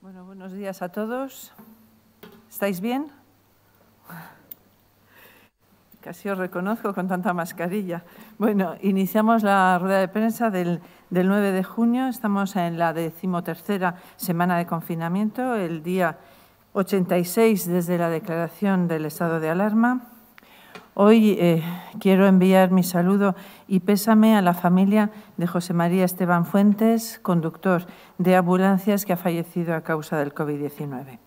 Bueno, buenos días a todos. ¿Estáis bien? Casi os reconozco con tanta mascarilla. Bueno, iniciamos la rueda de prensa del, del 9 de junio. Estamos en la decimotercera semana de confinamiento, el día 86 desde la declaración del estado de alarma. Hoy eh, quiero enviar mi saludo y pésame a la familia de José María Esteban Fuentes, conductor de ambulancias que ha fallecido a causa del COVID-19.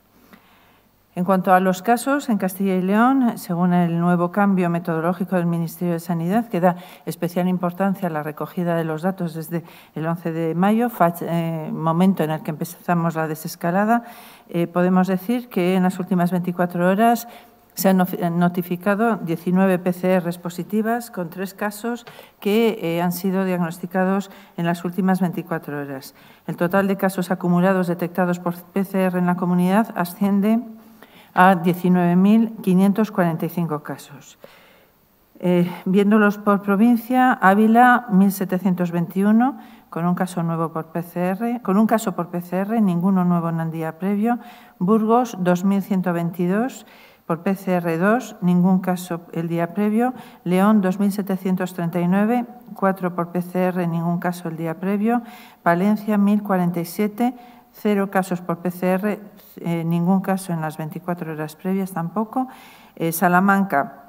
En cuanto a los casos, en Castilla y León, según el nuevo cambio metodológico del Ministerio de Sanidad, que da especial importancia a la recogida de los datos desde el 11 de mayo, eh, momento en el que empezamos la desescalada, eh, podemos decir que en las últimas 24 horas se han notificado 19 PCRs positivas con tres casos que eh, han sido diagnosticados en las últimas 24 horas. El total de casos acumulados detectados por PCR en la comunidad asciende a 19.545 casos. Eh, viéndolos por provincia, Ávila 1.721 con un caso nuevo por PCR, con un caso por PCR, ninguno nuevo en el día previo, Burgos 2.122 por PCR2, ningún caso el día previo. León, 2.739, 4 por PCR, ningún caso el día previo. valencia 1.047, 0 casos por PCR, eh, ningún caso en las 24 horas previas tampoco. Eh, Salamanca,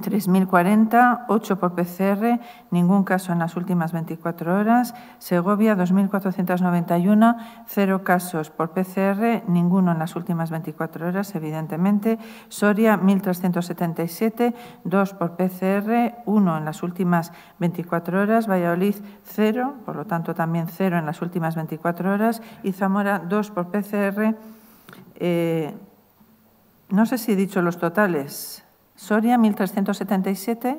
3.040, 8 por PCR, ningún caso en las últimas 24 horas. Segovia, 2.491, 0 casos por PCR, ninguno en las últimas 24 horas, evidentemente. Soria, 1.377, 2 por PCR, 1 en las últimas 24 horas. Valladolid, 0, por lo tanto también 0 en las últimas 24 horas. Y Zamora, 2 por PCR. Eh, no sé si he dicho los totales. Soria 1.377,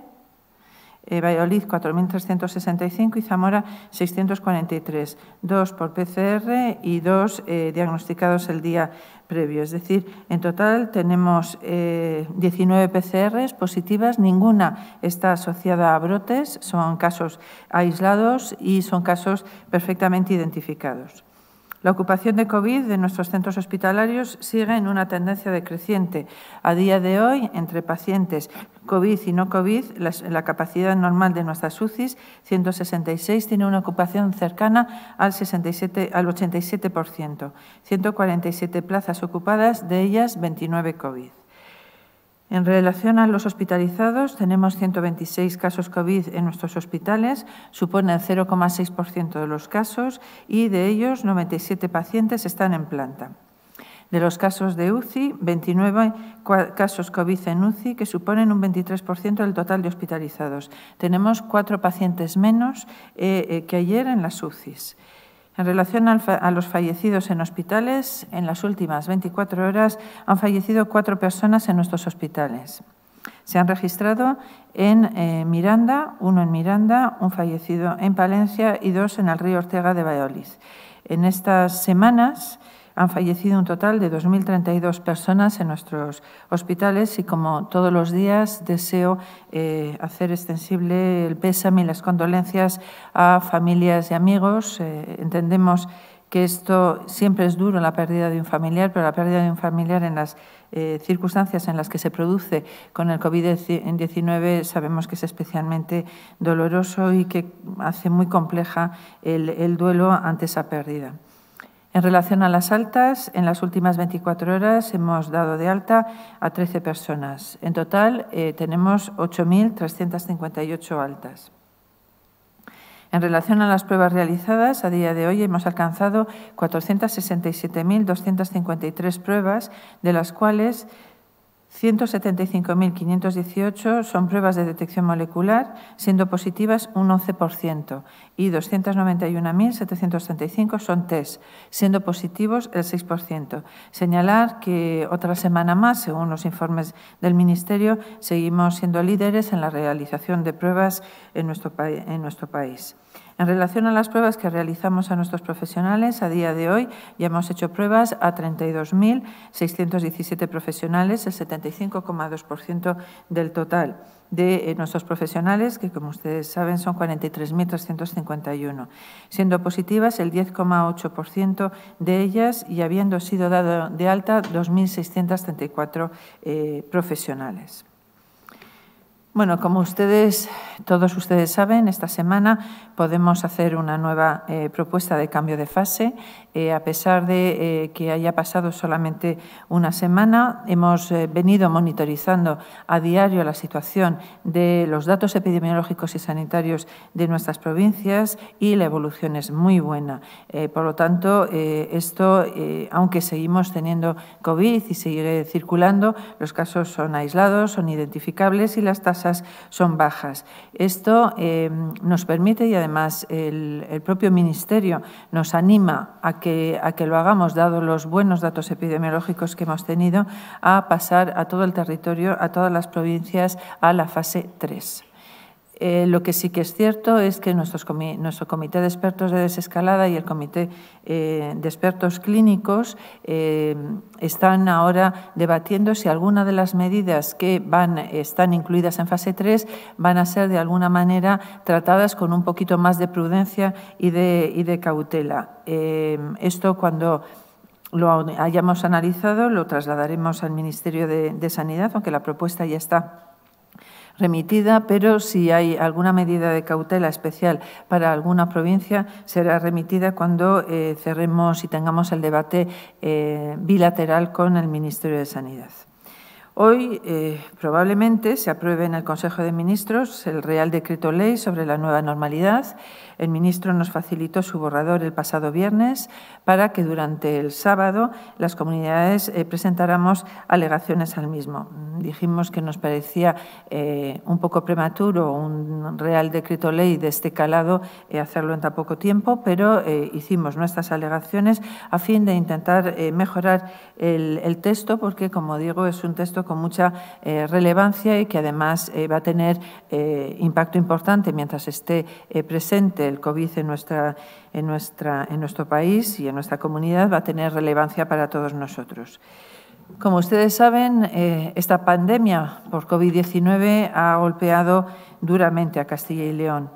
eh, Valladolid 4.365 y Zamora 643, dos por PCR y dos eh, diagnosticados el día previo. Es decir, en total tenemos 19 eh, PCRs positivas, ninguna está asociada a brotes, son casos aislados y son casos perfectamente identificados. La ocupación de COVID de nuestros centros hospitalarios sigue en una tendencia decreciente. A día de hoy, entre pacientes COVID y no COVID, la, capacidad normal de nuestras UCIs, 166, tiene una ocupación cercana al, 67, al 87%, 147 plazas ocupadas, de ellas 29 COVID. En relación a los hospitalizados, tenemos 126 casos COVID en nuestros hospitales, supone el 0,6% de los casos y de ellos 97 pacientes están en planta. De los casos de UCI, 29 casos COVID en UCI, que suponen un 23% del total de hospitalizados. Tenemos cuatro pacientes menos eh, eh, que ayer en las UCIs. En relación a los fallecidos en hospitales, en las últimas 24 horas han fallecido cuatro personas en nuestros hospitales. Se han registrado en eh, Miranda, uno en Miranda, un fallecido en Palencia y dos en el río Ortega de Valladolid. En estas semanas han fallecido un total de 2.032 personas en nuestros hospitales y como todos los días deseo eh, hacer extensible el pésame y las condolencias a familias y amigos. Eh, entendemos que esto siempre es duro, la pérdida de un familiar, pero la pérdida de un familiar en las eh, circunstancias en las que se produce con el COVID-19 sabemos que es especialmente doloroso y que hace muy compleja el duelo ante esa pérdida. En relación a las altas, en las últimas 24 horas hemos dado de alta a 13 personas. En total eh, tenemos 8.358 altas. En relación a las pruebas realizadas, a día de hoy hemos alcanzado 467.253 pruebas, de las cuales 175.518 son pruebas de detección molecular, siendo positivas un 11%, y 291.735 son test, siendo positivos el 6%. Señalar que otra semana más, según los informes del Ministerio, seguimos siendo líderes en la realización de pruebas en nuestro, en nuestro país. En relación a las pruebas que realizamos a nuestros profesionales, a día de hoy ya hemos hecho pruebas a 32.617 profesionales, el 75,2% del total de eh, nuestros profesionales, que como ustedes saben son 43.351, siendo positivas el 10,8% de ellas y habiendo sido dado de alta 2.634 eh, profesionales. Bueno, como ustedes, todos ustedes saben, esta semana podemos hacer una nueva eh, propuesta de cambio de fase. Eh, a pesar de eh, que haya pasado solamente una semana, hemos venido monitorizando a diario la situación de los datos epidemiológicos y sanitarios de nuestras provincias y la evolución es muy buena. por lo tanto, esto, aunque seguimos teniendo COVID y sigue circulando, los casos son aislados, son identificables y las tasas son bajas. Esto eh, nos permite y además el, propio Ministerio nos anima a que, a que lo hagamos, dado los buenos datos epidemiológicos que hemos tenido, a pasar a todo el territorio, a todas las provincias, a la fase 3. Eh, lo que sí que es cierto es que nuestro comité de expertos de desescalada y el comité eh, de expertos clínicos eh, están ahora debatiendo si alguna de las medidas que van, están incluidas en fase 3 van a ser de alguna manera tratadas con un poquito más de prudencia y de, cautela. esto cuando lo hayamos analizado lo trasladaremos al Ministerio de Sanidad, aunque la propuesta ya está remitida, pero si hay alguna medida de cautela especial para alguna provincia, será remitida cuando eh, cerremos y tengamos el debate eh, bilateral con el Ministerio de Sanidad. Hoy eh, probablemente se apruebe en el Consejo de Ministros el Real Decreto Ley sobre la nueva normalidad, el ministro nos facilitó su borrador el pasado viernes para que durante el sábado las comunidades eh, presentáramos alegaciones al mismo. Dijimos que nos parecía eh, un poco prematuro un real decreto ley de este calado eh, hacerlo en tan poco tiempo, pero hicimos nuestras alegaciones a fin de intentar mejorar el, texto porque, como digo, es un texto con mucha relevancia y que además va a tener impacto importante mientras esté presente el COVID en, nuestra, en, nuestra, en nuestro país y en nuestra comunidad va a tener relevancia para todos nosotros. Como ustedes saben, eh, esta pandemia por COVID-19 ha golpeado duramente a Castilla y León.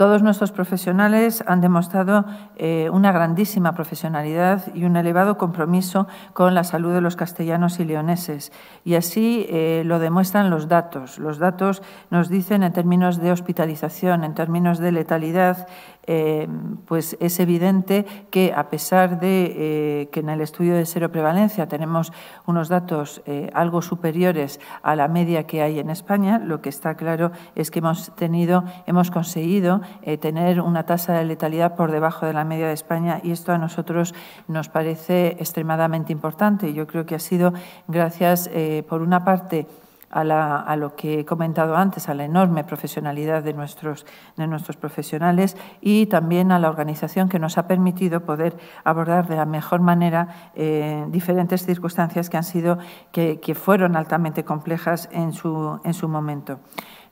Todos nuestros profesionales han demostrado eh, una grandísima profesionalidad y un elevado compromiso con la salud de los castellanos y leoneses. Y así eh, lo demuestran los datos. Los datos nos dicen en términos de hospitalización, en términos de letalidad, Em, pues es evidente que a pesar de eh, que en el estudio de seroprevalencia tenemos unos datos eh, algo superiores a la media que hay en España, lo que está claro es que hemos tenido, hemos conseguido eh, tener una tasa de letalidad por debajo de la media de España y esto a nosotros nos parece extremadamente importante. Yo creo que ha sido gracias, por una parte, a, lo que he comentado antes, a la enorme profesionalidad de nuestros, de nuestros profesionales y también a la organización que nos ha permitido poder abordar de la mejor manera eh, diferentes circunstancias que han sido, que, que fueron altamente complejas en su, en su momento.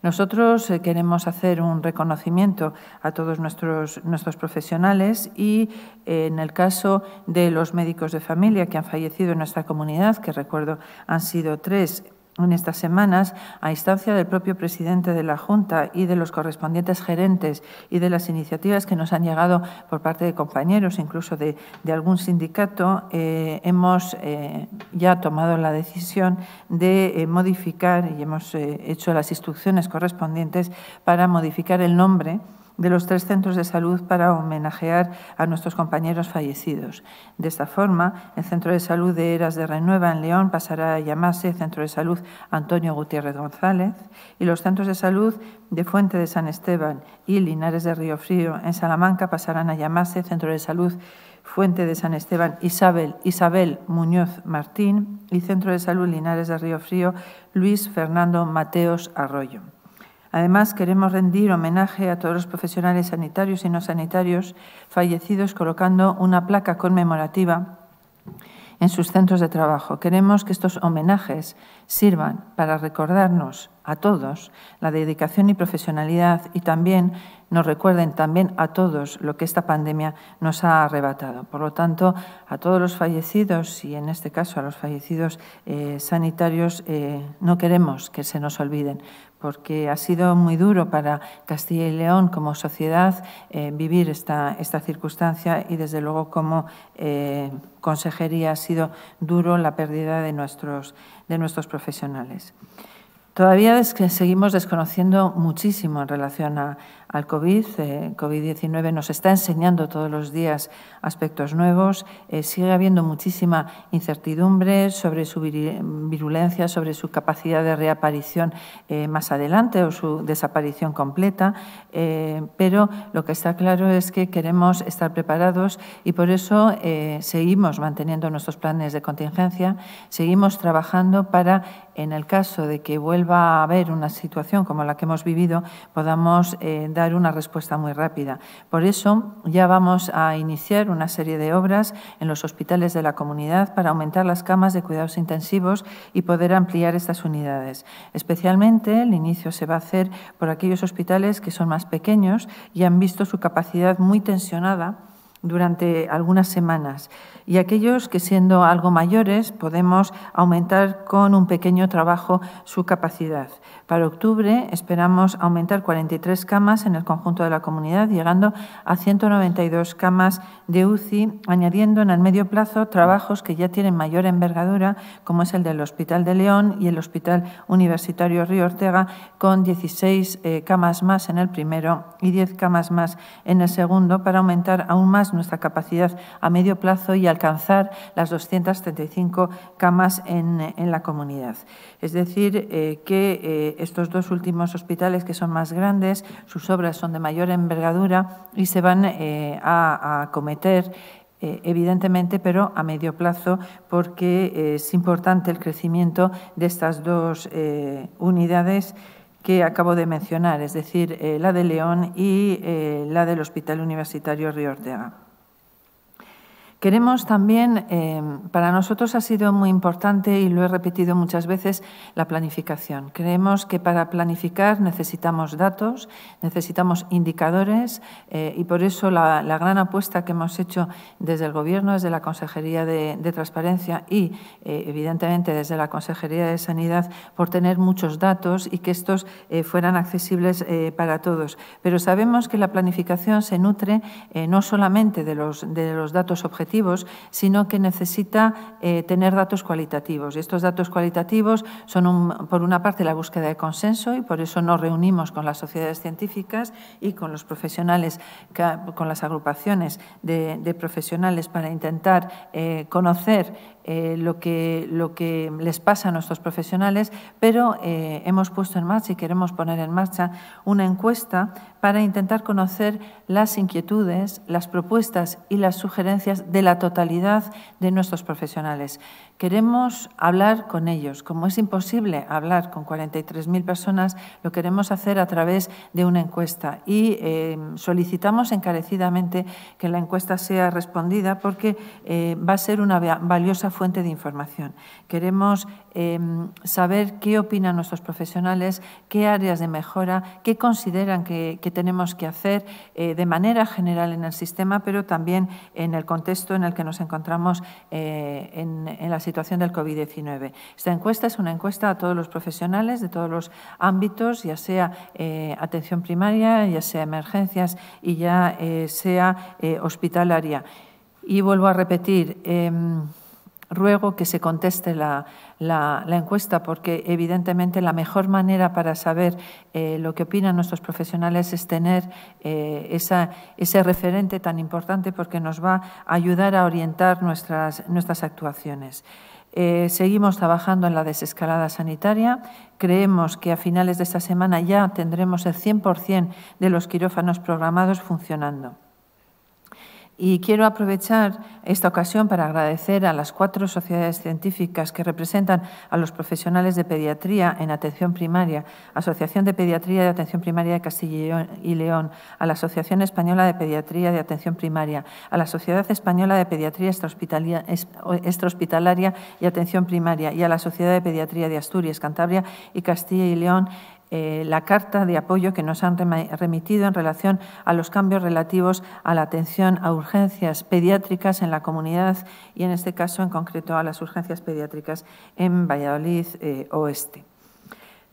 Nosotros eh, queremos hacer un reconocimiento a todos nuestros, nuestros profesionales y eh, en el caso de los médicos de familia que han fallecido en nuestra comunidad, que recuerdo han sido tres en estas semanas, a instancia del propio presidente de la Junta y de los correspondientes gerentes y de las iniciativas que nos han llegado por parte de compañeros, incluso de, algún sindicato, eh, hemos eh, ya tomado la decisión de eh, modificar y hemos hecho las instrucciones correspondientes para modificar el nombre de los tres centros de salud para homenajear a nuestros compañeros fallecidos. De esta forma, el Centro de Salud de Eras de Renueva en León pasará a llamarse Centro de Salud Antonio Gutiérrez González y los centros de salud de Fuente de San Esteban y Linares de Río Frío en Salamanca pasarán a llamarse Centro de Salud Fuente de San Esteban Isabel, Isabel Muñoz Martín y Centro de Salud Linares de Río Frío Luis Fernando Mateos Arroyo. Además, queremos rendir homenaje a todos los profesionales sanitarios y no sanitarios fallecidos colocando una placa conmemorativa en sus centros de trabajo. Queremos que estos homenajes sirvan para recordarnos a todos la dedicación y profesionalidad y también nos recuerden también a todos lo que esta pandemia nos ha arrebatado. Por lo tanto, a todos los fallecidos y en este caso a los fallecidos eh, sanitarios eh, no queremos que se nos olviden porque ha sido muy duro para Castilla y León como sociedad eh, vivir esta, circunstancia y desde luego como eh, consejería ha sido duro la pérdida de nuestros, de nuestros profesionales. Todavía seguimos desconociendo muchísimo en relación a, al COVID. Eh, COVID-19 nos está enseñando todos los días aspectos nuevos. Eh, sigue habiendo muchísima incertidumbre sobre su virulencia, sobre su capacidad de reaparición eh, más adelante o su desaparición completa. pero lo que está claro es que queremos estar preparados y por eso seguimos manteniendo nuestros planes de contingencia, seguimos trabajando para, en el caso de que vuelva a haber una situación como la que hemos vivido, podamos dar dar una respuesta muy rápida. Por eso ya vamos a iniciar una serie de obras en los hospitales de la comunidad para aumentar las camas de cuidados intensivos y poder ampliar estas unidades. Especialmente el inicio se va a hacer por aquellos hospitales que son más pequeños y han visto su capacidad muy tensionada durante algunas semanas y aquellos que siendo algo mayores podemos aumentar con un pequeño trabajo su capacidad. Para octubre esperamos aumentar 43 camas en el conjunto de la comunidad, llegando a 192 camas de UCI, añadiendo en el medio plazo trabajos que ya tienen mayor envergadura, como es el del Hospital de León y el Hospital Universitario Río Ortega, con 16 eh, camas más en el primero y 10 camas más en el segundo, para aumentar aún más nuestra capacidad a medio plazo y alcanzar las 235 camas en, la comunidad. Es decir, eh, que eh, estos dos últimos hospitales, que son más grandes, sus obras son de mayor envergadura y se van eh, a acometer evidentemente, pero a medio plazo, porque es importante el crecimiento de estas dos unidades que acabo de mencionar, es decir, eh, la de León y eh, la del Hospital Universitario Río Ortega. Queremos también, eh, para nosotros ha sido muy importante y lo he repetido muchas veces, la planificación. Creemos que para planificar necesitamos datos, necesitamos indicadores eh, y por eso la, gran apuesta que hemos hecho desde el Gobierno, desde la Consejería de, Transparencia y eh, evidentemente desde la Consejería de Sanidad por tener muchos datos y que estos fueran accesibles para todos. Pero sabemos que la planificación se nutre no solamente de los, de los datos objetivos, sino que necesita eh, tener datos cualitativos. Y estos datos cualitativos son, por una parte, la búsqueda de consenso y por eso nos reunimos con las sociedades científicas y con los profesionales, con las agrupaciones de, profesionales para intentar eh, conocer eh, lo, que, les pasa a nuestros profesionales, pero eh, hemos puesto en marcha y queremos poner en marcha una encuesta para intentar conocer las inquietudes, las propuestas y las sugerencias de la totalidad de nuestros profesionales. Queremos hablar con ellos. Como es imposible hablar con 43.000 personas, lo queremos hacer a través de una encuesta y em, solicitamos encarecidamente que la encuesta sea respondida porque eh, va a ser una valiosa fuente de información. Queremos em, saber qué opinan nuestros profesionales, qué áreas de mejora, qué consideran que, tenemos que hacer eh, de manera general en el sistema, pero también en el contexto en el que nos encontramos eh, en, en las situación del COVID-19. Esta encuesta es una encuesta a todos los profesionales de todos los ámbitos, ya sea eh, atención primaria, ya sea emergencias y ya eh, sea eh, hospitalaria. Y vuelvo a repetir, em, ruego que se conteste la, encuesta, porque evidentemente la mejor manera para saber eh, lo que opinan nuestros profesionales es tener eh, ese referente tan importante porque nos va a ayudar a orientar nuestras, actuaciones. Eh, seguimos trabajando en la desescalada sanitaria. Creemos que a finales de esta semana ya tendremos el 100% de los quirófanos programados funcionando. Y quiero aprovechar esta ocasión para agradecer a las cuatro sociedades científicas que representan a los profesionales de pediatría en atención primaria, Asociación de Pediatría de Atención Primaria de Castilla y León, a la Asociación Española de Pediatría de Atención Primaria, a la Sociedad Española de Pediatría Extrahospitalaria y Atención Primaria y a la Sociedad de Pediatría de Asturias, Cantabria y Castilla y León eh, la carta de apoyo que nos han remitido en relación a los cambios relativos a la atención a urgencias pediátricas en la comunidad y, en este caso, en concreto, a las urgencias pediátricas en Valladolid eh, Oeste.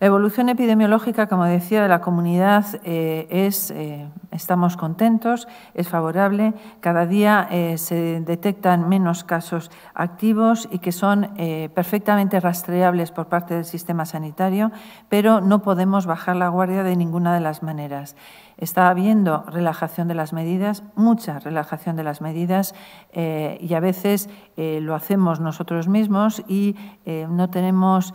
La evolución epidemiológica, como decía, de la comunidad eh, es, eh, estamos contentos, es favorable. Cada día eh, se detectan menos casos activos y que son perfectamente rastreables por parte del sistema sanitario, pero no podemos bajar la guardia de ninguna de las maneras. Está habiendo relajación de las medidas, mucha relajación de las medidas eh, y a veces eh, lo hacemos nosotros mismos y eh, no tenemos,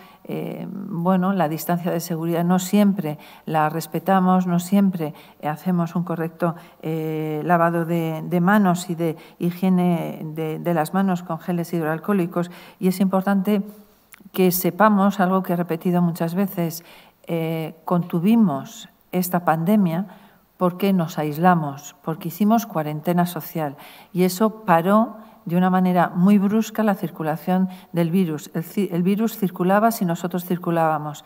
bueno, la distancia de seguridad no siempre la respetamos, no siempre hacemos un correcto lavado de, manos y de higiene de, las manos con geles hidroalcohólicos y es importante que sepamos algo que he repetido muchas veces, contuvimos esta pandemia porque nos aislamos, porque hicimos cuarentena social y eso paró de una manera muy brusca la circulación del virus. El, virus circulaba si nosotros circulábamos.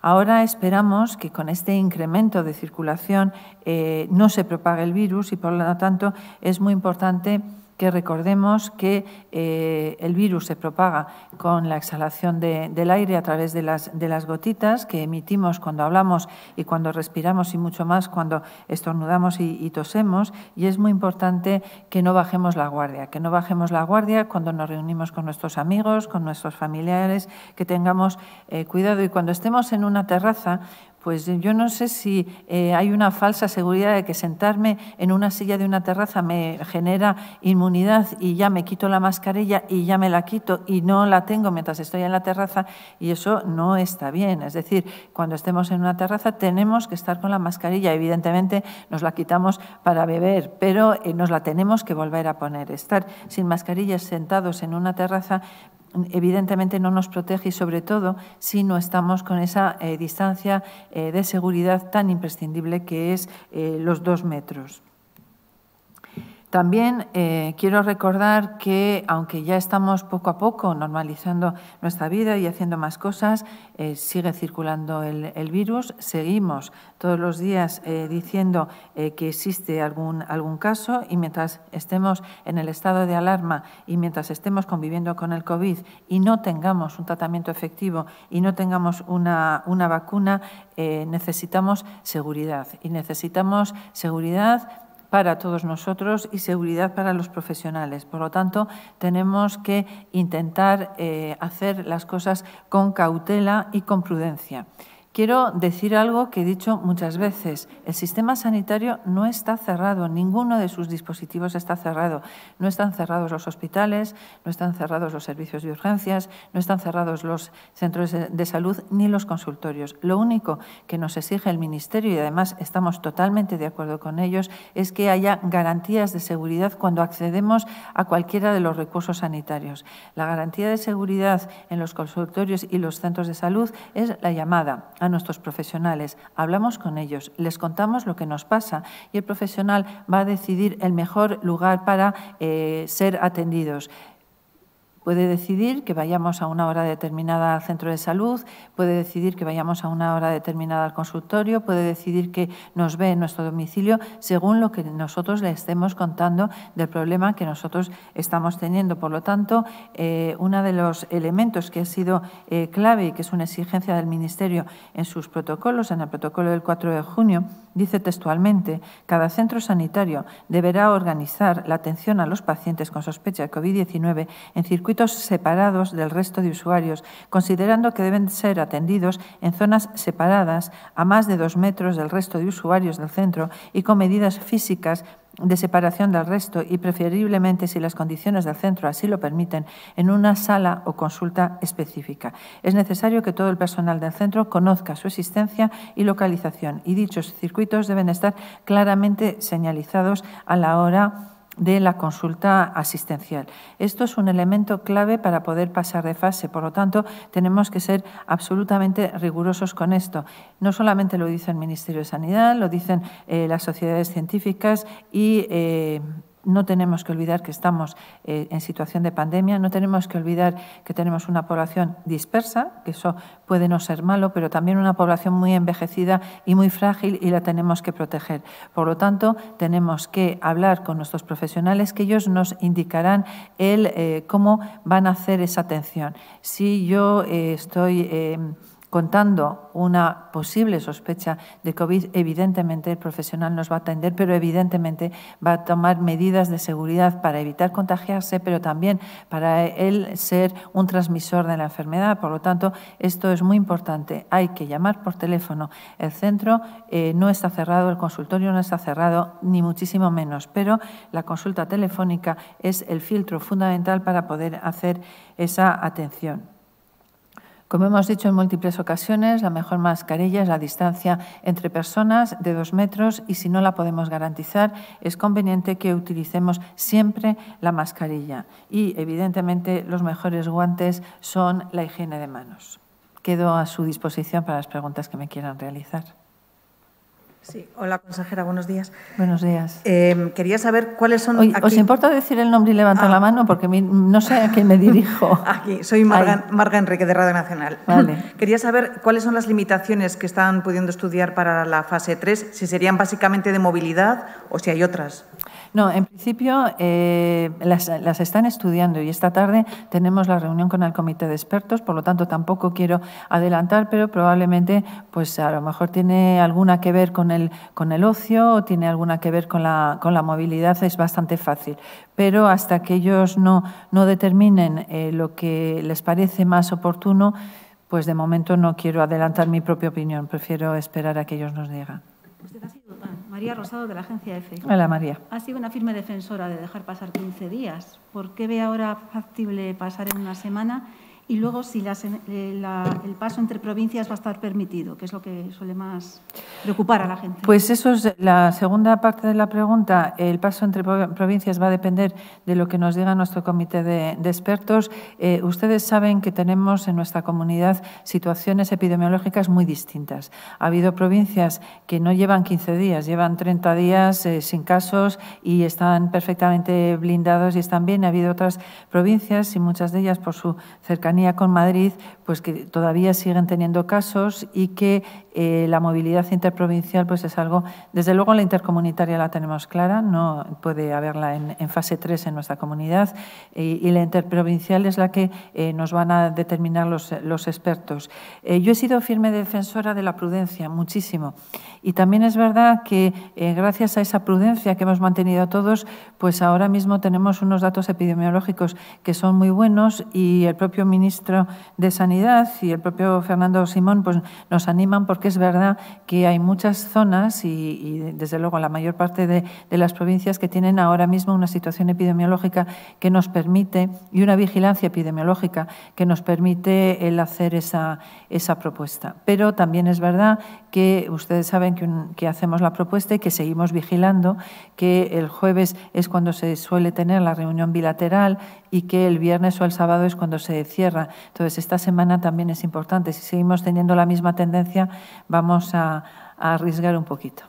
Ahora esperamos que con este incremento de circulación eh, no se propague el virus y por lo tanto es muy importante que recordemos que eh, el virus se propaga con la exhalación del aire a través de las, gotitas que emitimos cuando hablamos y cuando respiramos y mucho más cuando estornudamos y, tosemos. Y es muy importante que no bajemos la guardia, que no bajemos la guardia cuando nos reunimos con nuestros amigos, con nuestros familiares, que tengamos eh, cuidado y cuando estemos en una terraza, pues yo no sé si eh, hay una falsa seguridad de que sentarme en una silla de una terraza me genera inmunidad y ya me quito la mascarilla y ya me la quito y no la tengo mientras estoy en la terraza y eso no está bien. Es decir, cuando estemos en una terraza tenemos que estar con la mascarilla. Evidentemente nos la quitamos para beber, pero eh, nos la tenemos que volver a poner. Estar sin mascarillas sentados en una terraza evidentemente no nos protege y sobre todo si no estamos con esa eh, distancia eh, de seguridad tan imprescindible que es eh, los dos metros. También eh, quiero recordar que, aunque ya estamos poco a poco normalizando nuestra vida y haciendo más cosas, eh, sigue circulando el, virus. Seguimos todos los días eh, diciendo que existe algún, algún caso y mientras estemos en el estado de alarma y mientras estemos conviviendo con el COVID y no tengamos un tratamiento efectivo y no tengamos una, una vacuna, necesitamos seguridad. Y necesitamos seguridad para todos nosotros y seguridad para los profesionales. Por lo tanto, tenemos que intentar eh, hacer las cosas con cautela y con prudencia. Quiero decir algo que he dicho muchas veces. El sistema sanitario no está cerrado, ninguno de sus dispositivos está cerrado. No están cerrados los hospitales, no están cerrados los servicios de urgencias, no están cerrados los centros de salud ni los consultorios. Lo único que nos exige el Ministerio, y además estamos totalmente de acuerdo con ellos, es que haya garantías de seguridad cuando accedemos a cualquiera de los recursos sanitarios. La garantía de seguridad en los consultorios y los centros de salud es la llamada a nuestros profesionales, hablamos con ellos, les contamos lo que nos pasa y el profesional va a decidir el mejor lugar para eh, ser atendidos. Puede decidir que vayamos a una hora determinada al centro de salud, puede decidir que vayamos a una hora determinada al consultorio, puede decidir que nos ve en nuestro domicilio según lo que nosotros le estemos contando del problema que nosotros estamos teniendo. Por lo tanto, eh, uno de los elementos que ha sido eh, clave y que es una exigencia del Ministerio en sus protocolos, en el protocolo del 4 de junio, Dice textualmente, cada centro sanitario deberá organizar la atención a los pacientes con sospecha de COVID-19 en circuitos separados del resto de usuarios, considerando que deben ser atendidos en zonas separadas a más de dos metros del resto de usuarios del centro y con medidas físicas de separación del resto y preferiblemente, si las condiciones del centro así lo permiten, en una sala o consulta específica. Es necesario que todo el personal del centro conozca su existencia y localización y dichos circuitos deben estar claramente señalizados a la hora de la consulta asistencial. Esto es un elemento clave para poder pasar de fase, por lo tanto, tenemos que ser absolutamente rigurosos con esto. No solamente lo dice el Ministerio de Sanidad, lo dicen eh, las sociedades científicas y eh, no tenemos que olvidar que estamos eh, en situación de pandemia, no tenemos que olvidar que tenemos una población dispersa, que eso puede no ser malo, pero también una población muy envejecida y muy frágil y la tenemos que proteger. Por lo tanto, tenemos que hablar con nuestros profesionales que ellos nos indicarán el eh, cómo van a hacer esa atención. Si yo eh, estoy em, contando una posible sospecha de COVID, evidentemente el profesional nos va a atender, pero evidentemente va a tomar medidas de seguridad para evitar contagiarse, pero también para él ser un transmisor de la enfermedad. Por lo tanto, esto es muy importante. Hay que llamar por teléfono. El centro eh, no está cerrado, el consultorio no está cerrado, ni muchísimo menos, pero la consulta telefónica es el filtro fundamental para poder hacer esa atención. Como hemos dicho en múltiples ocasiones, la mejor mascarilla es la distancia entre personas de dos metros y si no la podemos garantizar, es conveniente que utilicemos siempre la mascarilla. Y, evidentemente, los mejores guantes son la higiene de manos. Quedo a su disposición para las preguntas que me quieran realizar hola consejera, buenos días. Buenos días. Eh, quería saber cuáles son. ¿Os importa decir el nombre y levantar ah. la mano? Porque no sé a quién me dirijo. Aquí, soy Marga, Marga Enrique de Radio Nacional. Vale. Quería saber cuáles son las limitaciones que están pudiendo estudiar para la fase 3, si serían básicamente de movilidad o si hay otras. No, en principio eh, las, las, están estudiando y esta tarde tenemos la reunión con el comité de expertos, por lo tanto tampoco quiero adelantar, pero probablemente, pues a lo mejor tiene alguna que ver con el con el ocio o tiene alguna que ver con la, con la movilidad, es bastante fácil. Pero hasta que ellos no, no determinen eh, lo que les parece más oportuno, pues de momento no quiero adelantar mi propia opinión, prefiero esperar a que ellos nos digan. María Rosado de la agencia EFE. Hola María. Ha sido una firme defensora de dejar pasar 15 días. ¿Por qué ve ahora factible pasar en una semana y luego si eh, el paso entre provincias va a estar permitido, que es lo que suele más preocupar a la gente. Pues eso es la segunda parte de la pregunta. El paso entre provincias va a depender de lo que nos diga nuestro comité de, expertos. Eh, ustedes saben que tenemos en nuestra comunidad situaciones epidemiológicas muy distintas. Ha habido provincias que no llevan 15 días, llevan 30 días eh, sin casos y están perfectamente blindados y están bien. Ha habido otras provincias, y muchas de ellas por su cercanía con Madrid, pues que todavía siguen teniendo casos y que eh, la movilidad interprovincial pues es algo, desde luego la intercomunitaria la tenemos clara, no puede haberla en, fase 3 en nuestra comunidad eh, y, la interprovincial es la que eh, nos van a determinar los, los expertos. yo he sido firme defensora de la prudencia, muchísimo, y también es verdad que gracias a esa prudencia que hemos mantenido todos, pues ahora mismo tenemos unos datos epidemiológicos que son muy buenos y el propio ministro ministro de Sanidad y el propio Fernando Simón pues, nos animan porque es verdad que hay muchas zonas y, desde luego la mayor parte de, las provincias que tienen ahora mismo una situación epidemiológica que nos permite y una vigilancia epidemiológica que nos permite el hacer esa, esa propuesta. Pero también es verdad que ustedes saben que, que hacemos la propuesta y que seguimos vigilando, que el jueves es cuando se suele tener la reunión bilateral y que el viernes o el sábado es cuando se cierra. Entonces, esta semana también es importante. Si seguimos teniendo la misma tendencia, vamos a, arriesgar un poquito.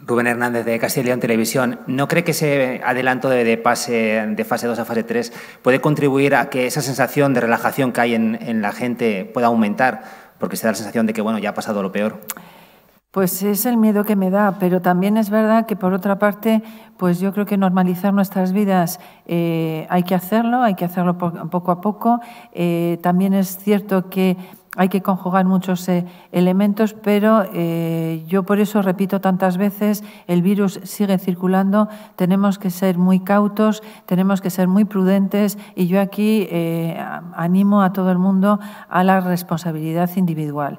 Rubén Hernández de Castilla y Televisión, ¿no cree que ese adelanto de, pase de fase 2 a fase 3 puede contribuir a que esa sensación de relajación que hay en, en la gente pueda aumentar? Porque se da la sensación de que bueno, ya ha pasado lo peor. Pues es el miedo que me da, pero también es verdad que por otra parte, pues yo creo que normalizar nuestras vidas eh, hay que hacerlo, hay que hacerlo poco a poco. Eh, también es cierto que hay que conjugar muchos eh, elementos, pero eh, yo por eso repito tantas veces, el virus sigue circulando, tenemos que ser muy cautos, tenemos que ser muy prudentes y yo aquí eh, animo a todo el mundo a la responsabilidad individual.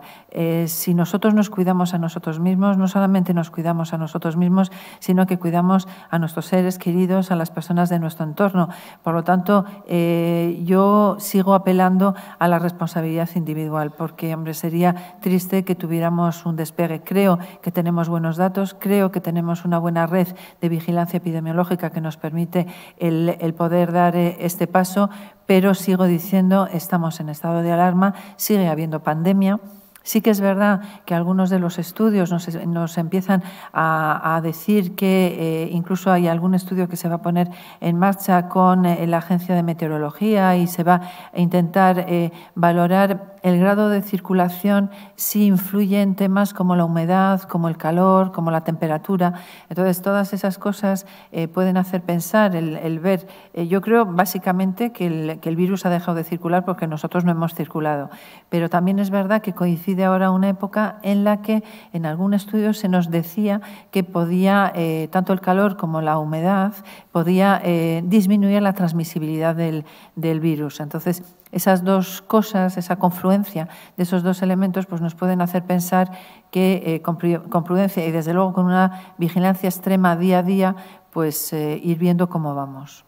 si nosotros nos cuidamos a nosotros mismos, no solamente nos cuidamos a nosotros mismos, sino que cuidamos a nuestros seres queridos, a las personas de nuestro entorno. Por lo tanto, yo sigo apelando a la responsabilidad individual porque, hombre, sería triste que tuviéramos un despegue. Creo que tenemos buenos datos, creo que tenemos una buena red de vigilancia epidemiológica que nos permite el, el poder dar eh, este paso, pero sigo diciendo, estamos en estado de alarma, sigue habiendo pandemia. Sí que es verdad que algunos de los estudios nos, nos empiezan a, decir que eh, incluso hay algún estudio que se va a poner en marcha con eh, la Agencia de Meteorología y se va a intentar eh, valorar el grado de circulación si influye en temas como la humedad, como el calor, como la temperatura. Entonces, todas esas cosas pueden hacer pensar el, ver. yo creo básicamente que el, que el virus ha dejado de circular porque nosotros no hemos circulado. Pero también es verdad que coincide ahora una época en la que en algún estudio se nos decía que podía, eh, tanto el calor como la humedad, podía eh, disminuir la transmisibilidad del, del virus. Entonces, esas dos cosas, esa confluencia de esos dos elementos, pues nos pueden hacer pensar que eh, con prudencia y desde luego con una vigilancia extrema día a día, pues ir viendo cómo vamos.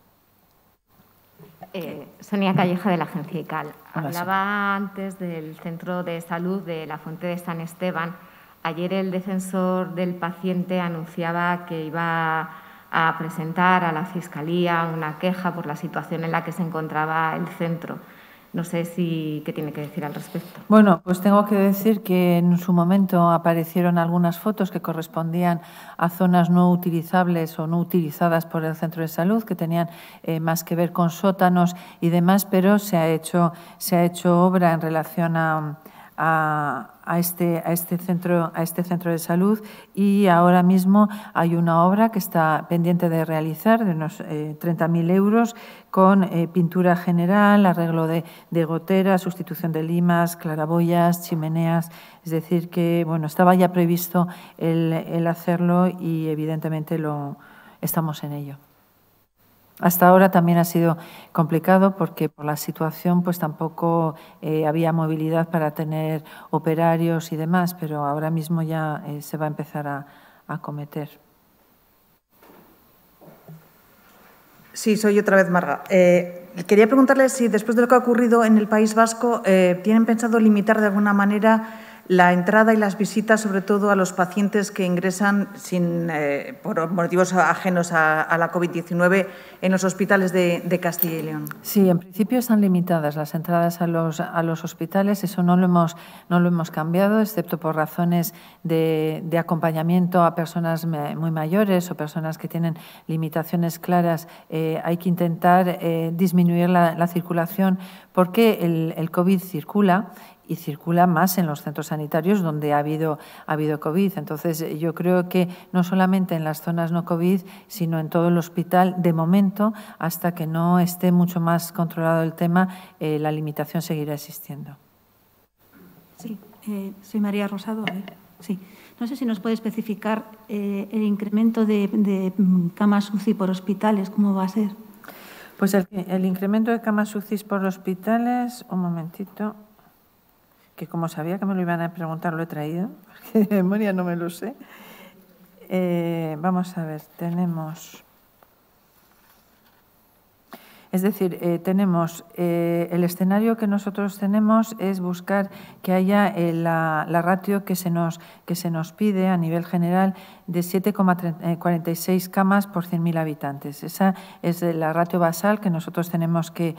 Eh, Sonia Calleja de la Agencia ICAL. Ah, Hablaba antes del Centro de Salud de la Fuente de San Esteban. Ayer el defensor del paciente anunciaba que iba a presentar a la Fiscalía una queja por la situación en la que se encontraba el centro. No sé si qué tiene que decir al respecto. Bueno, pues tengo que decir que en su momento aparecieron algunas fotos que correspondían a zonas no utilizables o no utilizadas por el centro de salud, que tenían eh, más que ver con sótanos y demás, pero se ha hecho, se ha hecho obra en relación a a, este, a, este centro, a este centro de salud y ahora mismo hay una obra que está pendiente de realizar de unos 30.000 eh, euros con eh, pintura general, arreglo de, de goteras, sustitución de limas, claraboyas, chimeneas. Es decir, que bueno, estaba ya previsto el, el hacerlo y evidentemente lo, estamos en ello. Hasta ahora también ha sido complicado porque por la situación pues tampoco eh, había movilidad para tener operarios y demás, pero ahora mismo ya eh, se va a empezar a, a cometer. Sí, soy otra vez Marga. Eh, quería preguntarle si después de lo que ha ocurrido en el País Vasco, ¿tienen pensado limitar de alguna manera la entrada y las visitas, sobre todo a los pacientes que ingresan sin, eh, por motivos ajenos a, la COVID-19 en los hospitales de, Castilla y León. Sí, en principio están limitadas las entradas a los, a los hospitales, eso no lo, hemos, no lo hemos cambiado, excepto por razones de, acompañamiento a personas muy mayores o personas que tienen limitaciones claras. Eh, hay que intentar eh, disminuir la, circulación porque el COVID circula y circula más en los centros sanitarios donde ha habido, ha habido COVID. Entonces, yo creo que no solamente en las zonas no COVID, sino en todo el hospital, de momento, hasta que no esté mucho más controlado el tema, eh, la limitación seguirá existiendo. Sí, eh, soy María Rosado. Sí. No sé si nos puede especificar eh, el incremento de, mm, camas UCI por hospitales, cómo va a ser. Pues el, el incremento de camas UCI por hospitales, un momentito que como sabía que me lo iban a preguntar, lo he traído, porque de memoria no me lo sé. Eh, vamos a ver, tenemos... Es decir, eh, tenemos eh, el escenario que nosotros tenemos es buscar que haya la, ratio que se, nos, que se nos pide a nivel general de 7,46 camas por 100.000 habitantes. Esa es la ratio basal que nosotros tenemos que,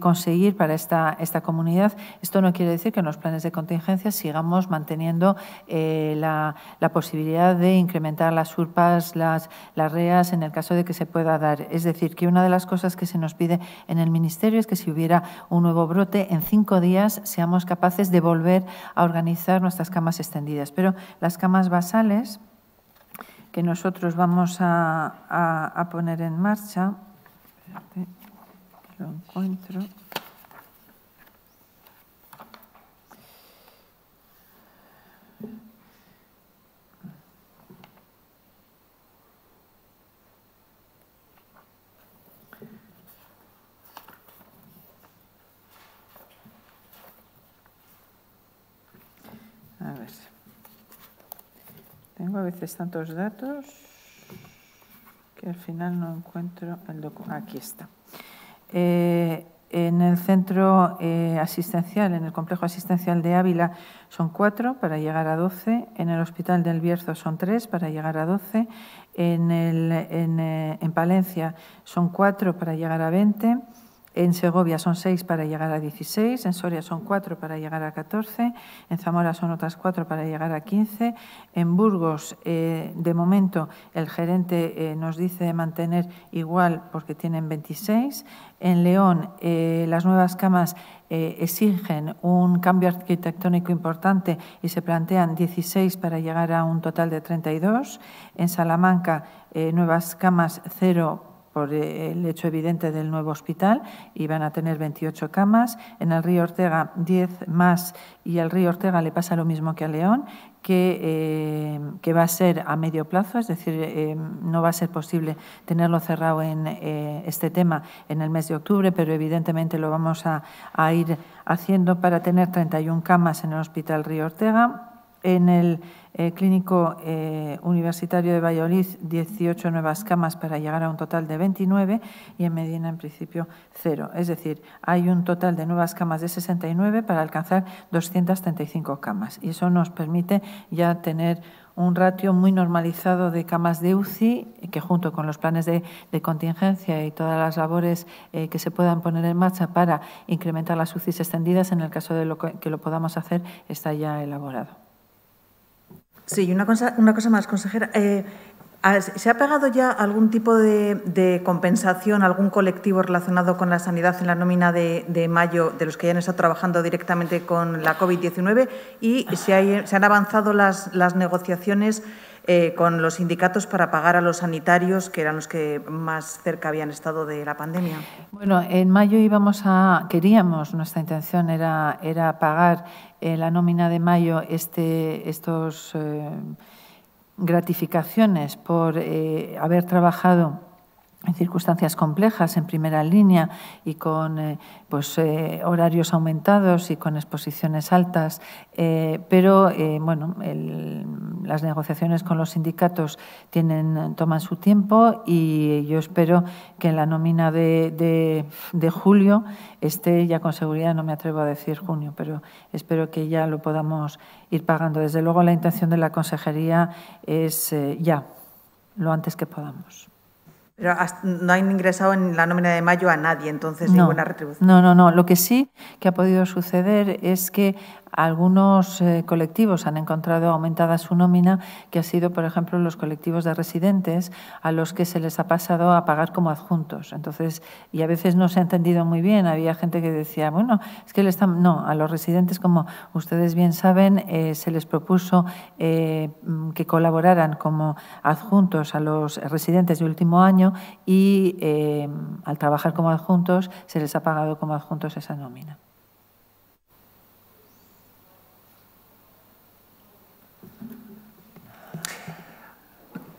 conseguir para esta, esta, comunidad. Esto no quiere decir que en los planes de contingencia sigamos manteniendo eh, la, posibilidad de incrementar las urpas, las, las reas, en el caso de que se pueda dar. Es decir, que una de las cosas que se nos pide en el Ministerio es que si hubiera un nuevo brote, en cinco días seamos capaces de volver a organizar nuestras camas extendidas. Pero las camas basales que nosotros vamos a, a, a poner en marcha. Espérate, lo encuentro. A ver. Tengo a veces tantos datos que al final no encuentro el documento. Aquí está. Eh, en el centro eh, asistencial, en el complejo asistencial de Ávila, son cuatro para llegar a 12. En el hospital del Bierzo son tres para llegar a 12. En, en, eh, en Palencia son cuatro para llegar a 20. En Segovia son seis para llegar a 16, en Soria son cuatro para llegar a 14, en Zamora son otras cuatro para llegar a 15, en Burgos, eh, de momento, el gerente eh, nos dice mantener igual porque tienen 26, en León eh, las nuevas camas exigen un cambio arquitectónico importante y se plantean 16 para llegar a un total de 32, en Salamanca nuevas camas cero por el hecho evidente del nuevo hospital y van a tener 28 camas. En el río Ortega 10 más y al río Ortega le pasa lo mismo que a León, que, eh, que va a ser a medio plazo, es decir, eh, no va a ser posible tenerlo cerrado en eh, este tema en el mes de octubre, pero evidentemente lo vamos a, a ir haciendo para tener 31 camas en el Hospital Río Ortega. En el eh, clínico eh, Universitario de Valladolid 18 nuevas camas para llegar a un total de 29 y en Medina en principio cero. Es decir, hay un total de nuevas camas de 69 para alcanzar 235 camas y eso nos permite ya tener un ratio muy normalizado de camas de UCI, que junto con los planes de, contingencia y todas las labores eh, que se puedan poner en marcha para incrementar las UCIs extendidas, en el caso de que lo podamos hacer, está ya elaborado. Sí, una cosa, una cosa más, consejera. Eh, ¿Se ha pagado ya algún tipo de, compensación algún colectivo relacionado con la sanidad en la nómina de, mayo de los que hayan estado trabajando directamente con la COVID-19? ¿Y si hay, se, han avanzado las, las negociaciones eh, con los sindicatos para pagar a los sanitarios, que eran los que más cerca habían estado de la pandemia? Bueno, en mayo íbamos a, queríamos, nuestra intención era, era pagar en eh, la nómina de mayo este, estos eh, gratificaciones por eh, haber trabajado en circunstancias complejas, en primera línea y con pues, horarios aumentados y con exposiciones altas, pero bueno, el las negociaciones con los sindicatos tienen, toman su tiempo y yo espero que en la nómina de, julio esté ya con seguridad, no me atrevo a decir junio, pero espero que ya lo podamos ir pagando. Desde luego la intención de la consejería es eh, ya, lo antes que podamos. Pero no han ingresado en la nómina de mayo a nadie, entonces ninguna retribución. No, no, no. Lo que sí que ha podido suceder es que algunos eh, colectivos han encontrado aumentada su nómina, que ha sido, por ejemplo, los colectivos de residentes, a los que se les ha pasado a pagar como adjuntos. Entonces, y a veces no se ha entendido muy bien. Había gente que decía, bueno, es que le están. No, a los residentes, como ustedes bien saben, eh, se les propuso eh, mm, que colaboraran como adjuntos a los residentes de último año y al trabajar como adjuntos se les ha pagado como adjuntos esa nómina.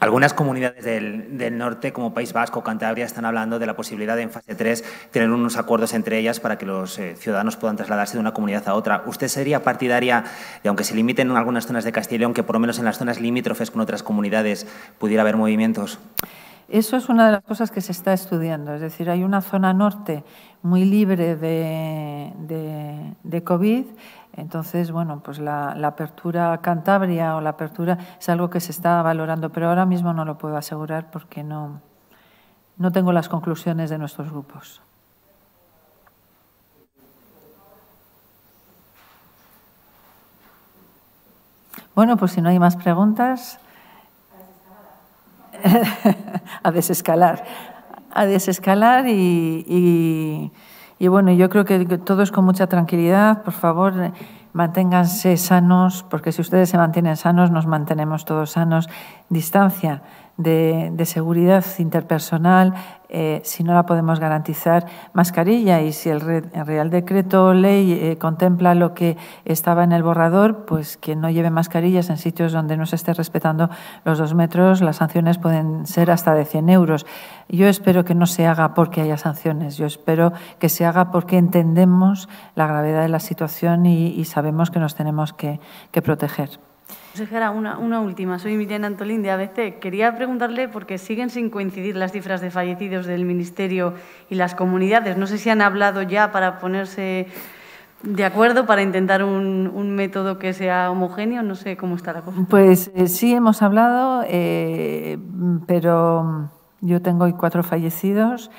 Algunas comunidades del, norte, como País Vasco, Cantabria, están hablando de la posibilidad de en fase 3 tener unos acuerdos entre ellas para que los eh, ciudadanos puedan trasladarse de una comunidad a otra. ¿Usted sería partidaria de, aunque se limiten en algunas zonas de Castilla y León, que por lo menos en las zonas limítrofes con otras comunidades pudiera haber movimientos? Eso es una de las cosas que se está estudiando. Es decir, hay una zona norte muy libre de, de, de COVID, entonces, bueno, pues la, apertura apertura Cantabria o la apertura es algo que se está valorando, pero ahora mismo no lo puedo asegurar porque no, no tengo las conclusiones de nuestros grupos. Bueno, pues si no hay más preguntas, a desescalar, a desescalar y y bueno, yo creo que todos con mucha tranquilidad, por favor, eh, manténganse sanos, porque si ustedes se mantienen sanos, nos mantenemos todos sanos. Distancia de, seguridad interpersonal, eh, si no la podemos garantizar, mascarilla. Y si el, Real Decreto Ley eh, contempla lo que estaba en el borrador, pues que no lleve mascarillas en sitios donde no se esté respetando los dos metros, las sanciones pueden ser hasta de 100 euros. Yo espero que no se haga porque haya sanciones, yo espero que se haga porque entendemos la gravedad de la situación y, sabemos que nos tenemos que proteger. Consejera, una, última. Soy Miriam Antolín de ABC. Quería preguntarle porque siguen sin coincidir las cifras de fallecidos del Ministerio y las comunidades. No sé si han hablado ya para ponerse de acuerdo para intentar un, método que sea homogéneo. No sé cómo está la cosa. Pues eh, sí, hemos hablado, eh, pero yo tengo hoy cuatro fallecidos.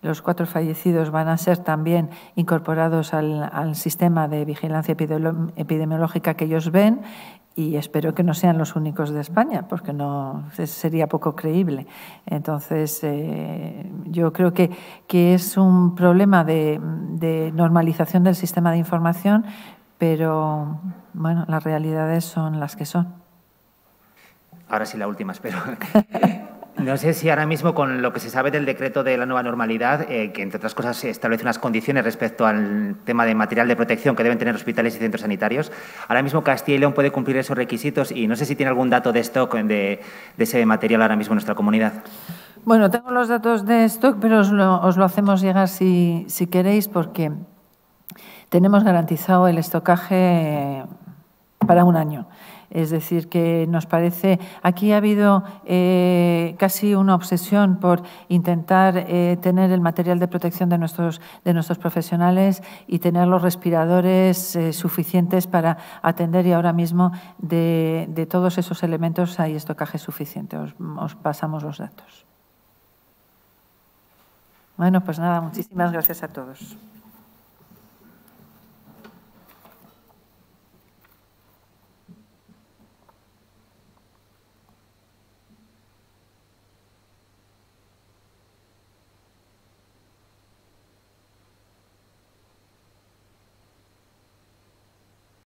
Los cuatro fallecidos van a ser también incorporados al, sistema de vigilancia epidemiológica que ellos ven y espero que no sean los únicos de España, porque no sería poco creíble. Entonces, eh, yo creo que, que, es un problema de, de, normalización del sistema de información, pero bueno, las realidades son las que son. Ahora sí la última, espero. No sé si ahora mismo con lo que se sabe del decreto de la nueva normalidad, eh, que entre otras cosas establece unas condiciones respecto al tema de material de protección que deben tener hospitales y centros sanitarios, ahora mismo Castilla y León puede cumplir esos requisitos y no sé si tiene algún dato de stock de, ese material ahora mismo en nuestra comunidad. Bueno, tengo los datos de stock, pero os lo, hacemos llegar si queréis porque tenemos garantizado el estocaje para un año. Es decir, que nos parece, aquí ha habido eh, casi una obsesión por intentar eh, tener el material de protección de nuestros, de nuestros profesionales y tener los respiradores eh, suficientes para atender y ahora mismo de, de, todos esos elementos hay estocaje suficiente. os pasamos los datos. Bueno, pues nada, muchísimas gracias a todos.